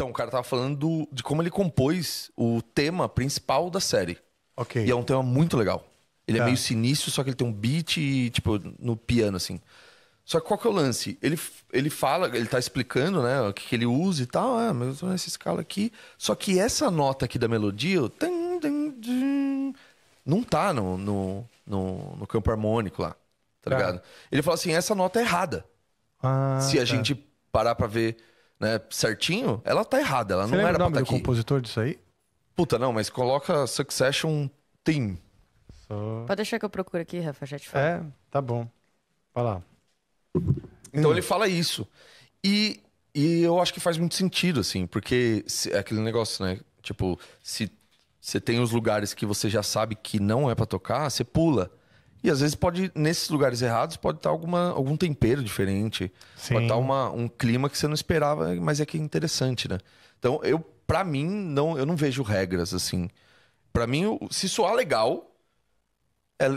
Então, o cara tava falando do, de como ele compôs o tema principal da série. Ok. E é um tema muito legal. Ele é tá. é meio sinistro, só que ele tem um beat, tipo, no piano, assim. Só que qual que é o lance? Ele, ele fala, ele tá explicando, né, o que, que ele usa e tal. Ah, mas eu tô nessa escala aqui. Só que essa nota aqui da melodia... Não tá no, no, no, no campo harmônico lá, tá, tá, ligado? Ele fala assim, essa nota é errada. Ah, se a tá. gente parar pra ver né, certinho, ela tá errada. Ela Você não era pra estar tá aqui. compositor disso aí? Puta, não, mas coloca Succession Team. Pode deixar que eu procuro aqui, Rafa, já te falo. É, tá bom. Vai lá. Então hum. ele fala isso. E, e eu acho que faz muito sentido, assim, porque se, é aquele negócio, né? Tipo, se você tem os lugares que você já sabe que não é para tocar, você pula. E às vezes pode, nesses lugares errados, pode estar alguma, algum tempero diferente. Sim. Pode estar uma, um clima que você não esperava, mas é que é interessante, né? Então, eu, para mim, não, eu não vejo regras assim. para mim, se soar legal, é,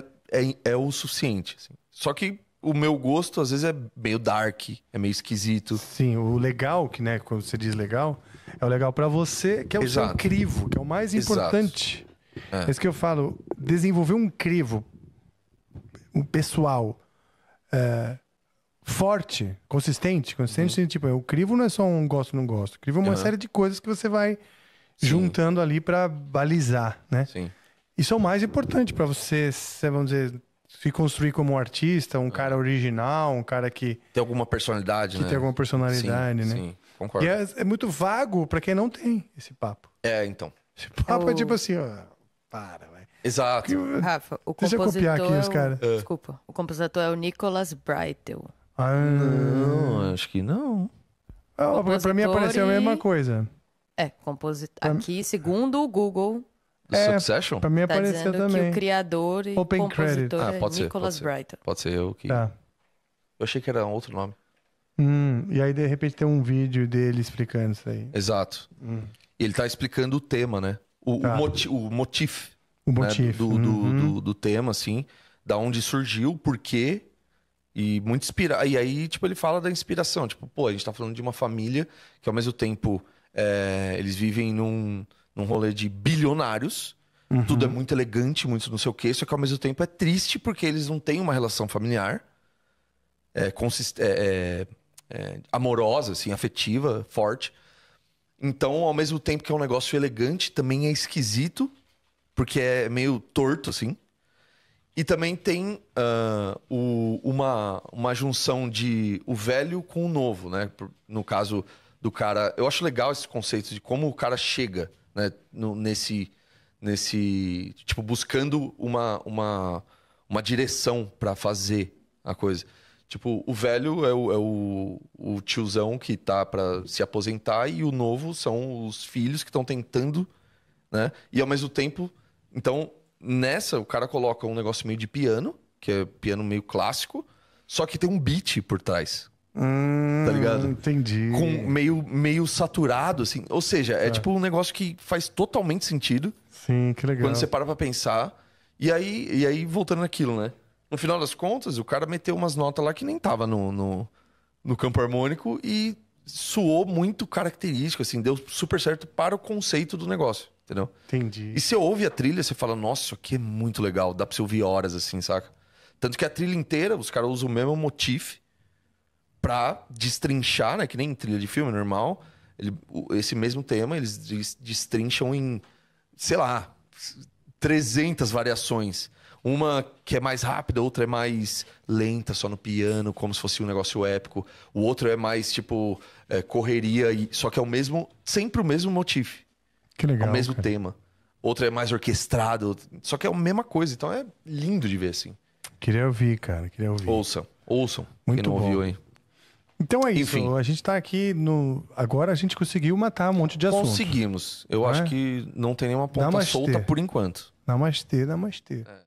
é, é o suficiente. Assim. Só que o meu gosto, às vezes, é meio dark, é meio esquisito. Sim, o legal, que né, quando você diz legal, é o legal para você, que é o Exato. seu crivo, que é o mais importante. Exato. É. é isso que eu falo, desenvolver um crivo pessoal é, forte, consistente, consistente, uhum. tipo, o crivo não é só um gosto não gosto. O crivo é uma uhum. série de coisas que você vai Sim. juntando ali para balizar, né? Sim. Isso é o mais importante para você, vamos dizer, se construir como artista, um é. cara original, um cara que tem alguma personalidade, que né? tem alguma personalidade, sim, né? Sim, concordo. E é, é muito vago para quem não tem esse papo. É, então. Esse papo é tipo assim, ó, para, vai. Exato. Que... Rafa, o Deixa compositor. Deixa eu copiar aqui é os caras. É. Desculpa. O compositor é o Nicholas Brytel. Ah, não, acho que não. Ah, compositor pra mim apareceu a mesma coisa. É, compositor. Aqui, segundo o Google. É, Succession? Pra mim tá apareceu também. o criador e Open compositor ah, é pode é ser, Nicholas pode Pode ser eu que. Tá. Eu achei que era um outro nome. Hum, e aí, de repente, tem um vídeo dele explicando isso aí. Exato. Hum. E ele tá explicando o tema, né? O, tá. o, moti o motif o motivo. Né? Do, uhum. do, do, tema, assim, da onde surgiu, por quê. E muito inspira... E aí, tipo, ele fala da inspiração. Tipo, pô, a gente tá falando de uma família que ao mesmo tempo é... eles vivem num, num rolê de bilionários. Uhum. Tudo é muito elegante, muito não sei o quê, só que ao mesmo tempo é triste porque eles não têm uma relação familiar é, consist... é, é, é amorosa, assim, afetiva, forte. Então, ao mesmo tempo que é um negócio elegante, também é esquisito porque é meio torto, assim. E também tem uh, o, uma, uma junção de o velho com o novo, né? No caso do cara. Eu acho legal esse conceito de como o cara chega, né? No, nesse. nesse Tipo, buscando uma, uma, uma direção para fazer a coisa. Tipo, o velho é o, é o, o tiozão que tá para se aposentar e o novo são os filhos que estão tentando, né? E ao mesmo tempo então, nessa, o cara coloca um negócio meio de piano, que é piano meio clássico, só que tem um beat por trás. Hum, tá ligado? Entendi. Com meio, meio saturado, assim. Ou seja, é, é, tipo um negócio que faz totalmente sentido. Sim, que legal. Quando você para pra pensar. E aí, e aí voltando naquilo, né? No final das contas, o cara meteu umas notas lá que nem tava no, no, no campo harmônico e suou muito característico, assim, deu super certo para o conceito do negócio entendeu? Entendi. E você ouve a trilha, você fala, nossa, isso aqui é muito legal, dá pra você ouvir horas assim, saca? Tanto que a trilha inteira, os caras usam o mesmo motif pra destrinchar, né? Que nem trilha de filme normal. Ele, esse mesmo tema, eles destrincham em, sei lá, 300 variações. Uma que é mais rápida, outra é mais lenta, só no piano, como se fosse um negócio épico. O outro é mais, tipo, é, correria, e... só que é o mesmo, sempre o mesmo motif. Que legal. É o mesmo cara. tema. Outro é mais orquestrado. Só que é a mesma coisa. Então é lindo de ver, assim. Queria ouvir, cara. Queria ouvir. Ouçam. Ouçam. Muito quem não bom. ouviu, hein? Então é isso. Enfim. A gente tá aqui no. Agora a gente conseguiu matar um monte de assuntos. Conseguimos. Eu é? acho que não tem nenhuma ponta namastê. solta por enquanto. Namastê, namastê. É.